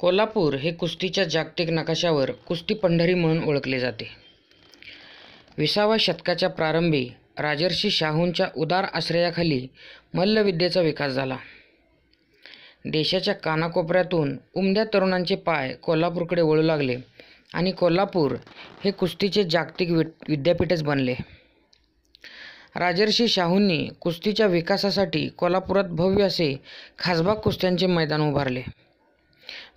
कोल्हापूर हे कुस्तीच्या जागतिक नकाशावर कुस्ती पंढरी म्हणून ओळखले जाते विसाव्या शतकाच्या प्रारंभी राजर्षी शाहूंच्या उदार आश्रयाखाली मल्लविद्येचा विकास झाला देशाच्या कानाकोपऱ्यातून उमद्या तरुणांचे पाय कोल्हापूरकडे वळू लागले आणि कोल्हापूर हे कुस्तीचे जागतिक वि विद्यापीठच बनले राजर्षी शाहूंनी कुस्तीच्या विकासासाठी कोल्हापुरात भव्य असे खासबाग कुस्त्यांचे मैदान उभारले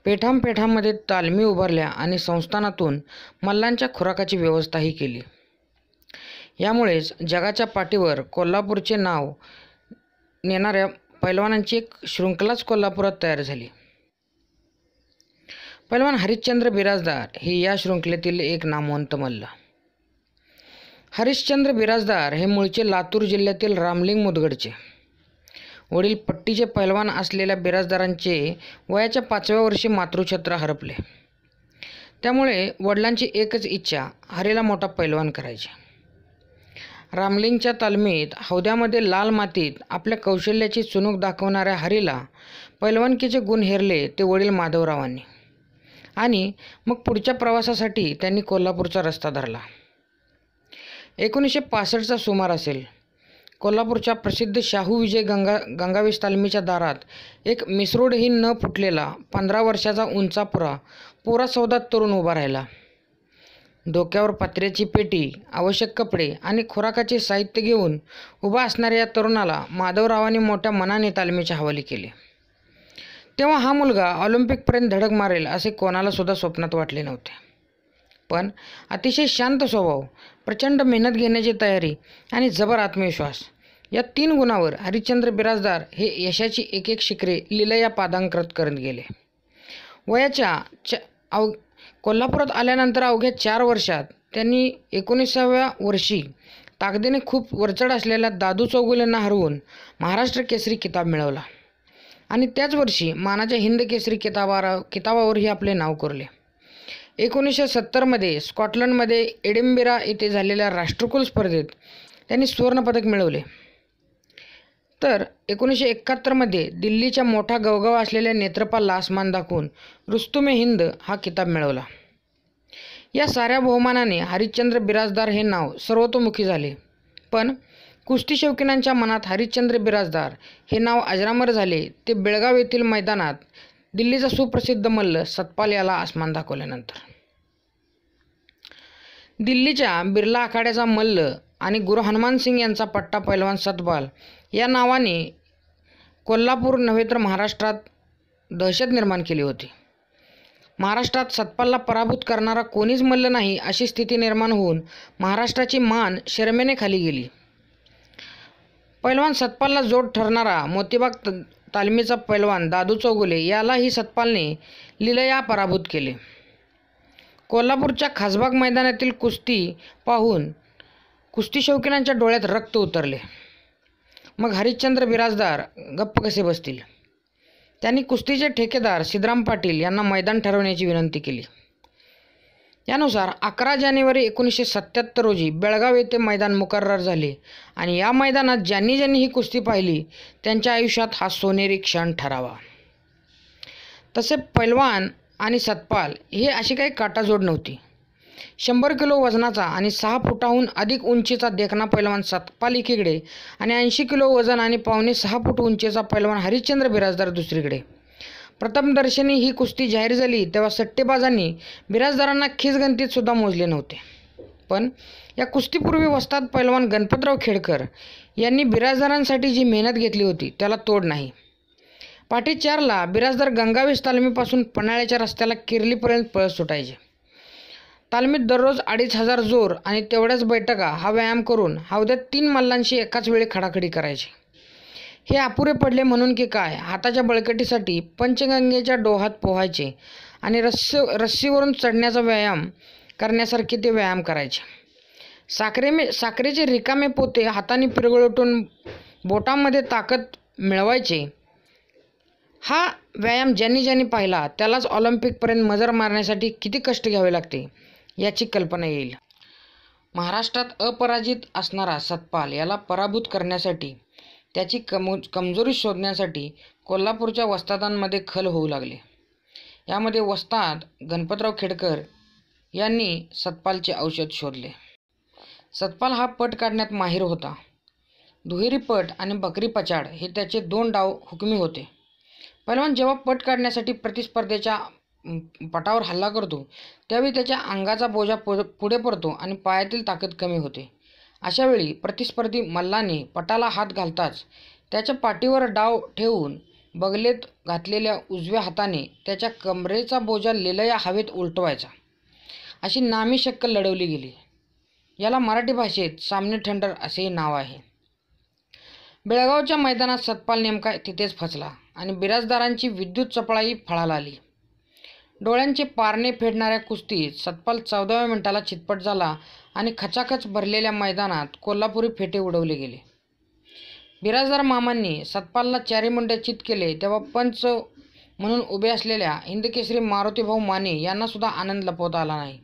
पेठांपेठांमध्ये तालमी उभारल्या आणि संस्थानातून मल्लांच्या खुराकाची व्यवस्थाही केली यामुळेच जगाच्या पाठीवर कोल्हापूरचे नाव नेणाऱ्या पैलवानांची एक शृंखलाच कोल्हापुरात तयार झाली पैलवान हरिश्चंद्र बिराजदार हे या शृंखलेतील एक नामवंत मल्ल हरिश्चंद्र बिराजदार हे मूळचे लातूर जिल्ह्यातील रामलिंग मुदगडचे वडील पट्टीचे पैलवान असलेल्या बिराजदारांचे वयाच्या पाचव्या वर्षी मातृछत्र हरपले त्यामुळे वडिलांची एकच इच्छा हरीला मोठा पैलवान करायची रामलिंगच्या तालमीत हौद्यामध्ये लाल मातीत आपल्या कौशल्याची चुनूक दाखवणाऱ्या हरीला पैलवानकीचे गुण हेरले ते वडील माधवरावांनी आणि मग पुढच्या प्रवासासाठी त्यांनी कोल्हापूरचा रस्ता धरला एकोणीसशे पासष्टचा सुमार असेल कोल्हापूरच्या प्रसिद्ध शाहू विजय गंगा गंगावेश तालमीच्या दारात एक मिसरोडही न फुटलेला पंधरा वर्षाचा उंचा पुरा पुरा सौदात तरुण उभा राहिला डोक्यावर पात्र्याची पेटी आवश्यक कपडे आणि खुराकाचे साहित्य घेऊन उभा असणाऱ्या या तरुणाला माधवरावांनी मोठ्या मनाने तालमीच्या हवाले केले तेव्हा हा मुलगा ऑलिम्पिकपर्यंत धडक मारेल असे कोणालासुद्धा स्वप्नात वाटले नव्हते पण अतिशय शांत स्वभाव प्रचंड मेहनत घेण्याची तयारी आणि जबर आत्मविश्वास या तीन गुणावर हरिश्चंद्र बिराजदार हे यशाची एक एक शिखरे लिलया पादांकृत करत गेले वयाच्या च अव कोल्हापुरात आल्यानंतर अवघ्या चार वर्षात त्यांनी एकोणीसाव्या वर्षी ताकदीने खूप वरचड असलेल्या दादू चौगुल्यांना हरवून महाराष्ट्र केसरी किताब मिळवला आणि त्याच वर्षी मानाच्या हिंद केसरी किताबारा किताबावरही आपले नाव कोरले एकोणीसशे सत्तरमध्ये स्कॉटलंडमध्ये एडिंबिरा येथे झालेल्या राष्ट्रकुल स्पर्धेत त्यांनी सुवर्णपदक मिळवले तर एकोणीसशे एकाहत्तरमध्ये दिल्लीच्या मोठा गवगव असलेल्या नेत्रपालला आसमान दाखवून रुस्तुमे हिंद हा किताब मिळवला या साऱ्या बहुमानाने हरिश्चंद्र बिराजदार हे नाव सर्वतोमुखी झाले पण कुस्ती शौकीनांच्या मनात हरिश्चंद्र बिराजदार हे नाव अजरामर झाले ते बेळगाव येथील मैदानात दिल्लीचा सुप्रसिद्ध मल्ल सतपाल याला आसमान दाखवल्यानंतर दिल्लीच्या बिर्ला आखाड्याचा मल्ल आणि गुरु हनुमान सिंग यांचा पट्टा पैलवान सतपाल या नावाने कोल्हापूर नव्हे तर महाराष्ट्रात दहशत निर्माण केली होती महाराष्ट्रात सतपालला पराभूत करणारा कोणीच मल्ल नाही अशी स्थिती निर्माण होऊन महाराष्ट्राची मान शर्मेने खाली गेली पैलवान सतपालला जोड ठरणारा मोतीबाग तालमीचा पैलवान दादू चौगुले यालाही सतपालने लिलया पराभूत केले कोल्हापूरच्या खासबाग मैदानातील कुस्ती पाहून कुस्ती शौकीनांच्या डोळ्यात रक्त उतरले मग हरिश्चंद्र बिराजदार गप्प कसे बसतील त्यांनी कुस्तीचे ठेकेदार सिद्राम पाटील यांना मैदान ठरवण्याची विनंती केली यानुसार अकरा जानेवारी एकोणीसशे सत्याहत्तर रोजी बेळगाव येथे मैदान मुकर्रर झाले आणि या मैदानात ज्यांनी ज्यांनी ही कुस्ती पाहिली त्यांच्या आयुष्यात हा सोनेरी क्षण ठरावा तसे पैलवान आणि सतपाल हे अशी काही काटाजोड नव्हती शंभर किलो वजनाचा आणि सहा फुटाहून अधिक उंचीचा देखना पैलवान सतपाल एकीकडे आणि ऐंशी किलो वजन आणि पावणे सहा फूट उंचीचा पैलवान हरिश्चंद्र बिराजदार दुसरीकडे प्रथमदर्शनी ही कुस्ती जाहीर झाली तेव्हा सट्टेबाजांनी बिराजदारांना खिसगंतीत सुद्धा मोजले नव्हते पण या कुस्तीपूर्वी वस्तात पैलवान गणपतराव खेडकर यांनी बिराजदारांसाठी जी मेहनत घेतली होती त्याला तोड नाही पाठी चारला बिराजदार गंगावेश तालमीपासून पन्हाळ्याच्या रस्त्याला किरलीपर्यंत पळत सुटायचे तालमीत दररोज अडीच हजार जोर आणि तेवढ्याच बैठका हा व्यायाम करून हौद्यात तीन मल्लांशी एकाच वेळी खडाखडी करायची हे अपुरे पडले म्हणून की काय हाताच्या बळकटीसाठी पंचगंगेच्या डोहात पोहायचे आणि रस्सी रस्सीवरून चढण्याचा व्यायाम करण्यासारखे ते व्यायाम करायचे साखरेमे साखरेचे रिकामे पोते हाताने पिरगळटून बोटांमध्ये ताकद मिळवायचे हा व्यायाम ज्यांनी ज्यांनी पाहिला त्यालाच ऑलिम्पिकपर्यंत मजर मारण्यासाठी किती कष्ट घ्यावे लागते याची कल्पना येईल महाराष्ट्रात अपराजित असणारा सतपाल याला पराभूत करण्यासाठी त्याची कमो कमजोरी शोधण्यासाठी कोल्हापूरच्या वस्तादांमध्ये खल होऊ लागले यामध्ये वस्ताद गणपतराव खेडकर यांनी सतपालचे औषध शोधले सतपाल हा पट काढण्यात माहीर होता दुहेरी पट आणि बकरी पचाड हे त्याचे दोन डाव हुकमी होते पहिलवान जेव्हा पट काढण्यासाठी प्रतिस्पर्धेच्या पटावर हल्ला करतो त्यावेळी त्याच्या अंगाचा बोजा पुढे पडतो आणि पायातील ताकद कमी होते अशावेळी प्रतिस्पर्धी मल्लाने पटाला हात घालताच त्याच्या पाठीवर डाव ठेवून बगलेत घातलेल्या उजव्या हाताने त्याच्या कमरेचा बोजा लिलया हवेत उलटवायचा अशी नामी शक्कल लढवली गेली याला मराठी भाषेत सामने ठंडर असेही नाव आहे बेळगावच्या मैदानात सतपाल नेमका तिथेच फसला आणि बिराजदारांची विद्युत चपळाई फळाला आली डोळ्यांचे पारणे फेडणाऱ्या कुस्तीत सतपाल चौदाव्या मिनिटाला चितपट झाला आणि खचाखच भरलेल्या मैदानात कोल्हापुरी फेटे उडवले गेले बिराजदार मामांनी सतपालला चारी मुंडे चित केले तेव्हा पंच म्हणून उभे असलेल्या हिंदकेसरी मारुतीभाऊ माने यांनासुद्धा आनंद लपवता आला नाही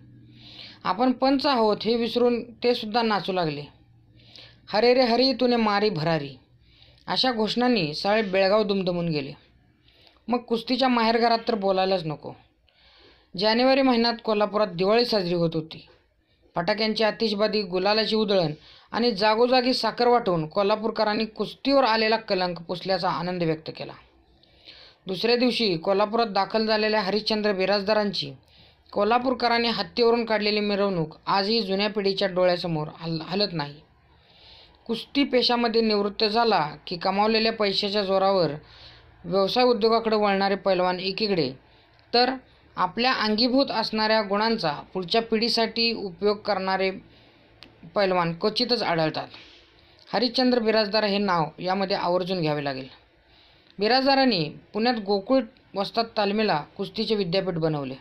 आपण पंच आहोत हे विसरून ते सुद्धा नाचू लागले हरे रे हरी तुने मारी भरारी अशा घोषणांनी साळे बेळगाव दुमदमून गेले मग कुस्तीच्या माहेरघरात तर बोलायलाच नको जानेवारी महिन्यात कोल्हापुरात दिवाळी साजरी होत होती फटाक्यांची आतिषबाजी गुलालाची उधळण आणि जागोजागी साखर वाटून कोल्हापूरकरांनी कुस्तीवर आलेला कलंक पुसल्याचा आनंद व्यक्त केला दुसऱ्या दिवशी कोल्हापुरात दाखल झालेल्या हरिश्चंद्र बिराजदारांची कोल्हापूरकरांनी हत्तीवरून काढलेली मिरवणूक आजही जुन्या पिढीच्या डोळ्यासमोर हल हलत नाही कुस्ती पेशामध्ये निवृत्त झाला की कमावलेल्या पैशाच्या जोरावर व्यवसाय उद्योगाकडे वळणारे पैलवान एकीकडे तर आपल्या अंगीभूत असणाऱ्या गुणांचा पुढच्या पिढीसाठी उपयोग करणारे पैलवान क्वचितच आढळतात हरिश्चंद्र बिराजदार हे नाव यामध्ये आवर्जून घ्यावे लागेल बिराजदारांनी पुण्यात गोकुळ वस्तात तालमीला कुस्तीचे विद्यापीठ बनवले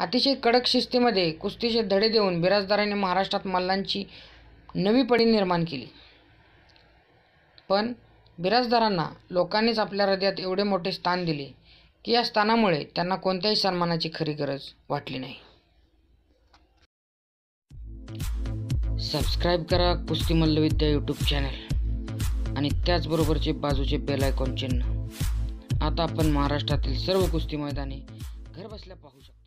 अतिशय कडक शिस्तीमध्ये कुस्तीचे धडे देऊन बिराजदारांनी महाराष्ट्रात मल्लांची नवी पडी निर्माण केली पण बिराजदारांना लोकांनीच आपल्या हृदयात एवढे मोठे स्थान दिले की या स्थानामुळे त्यांना कोणत्याही सन्मानाची खरी गरज वाटली नाही सबस्क्राईब करा कुस्ती मल्लविद्या यूट्यूब चॅनल आणि त्याचबरोबरचे बाजूचे बेल आयकॉन चिन्ह आता आपण महाराष्ट्रातील सर्व कुस्ती मैदानी घरबसल्या पाहू शकतो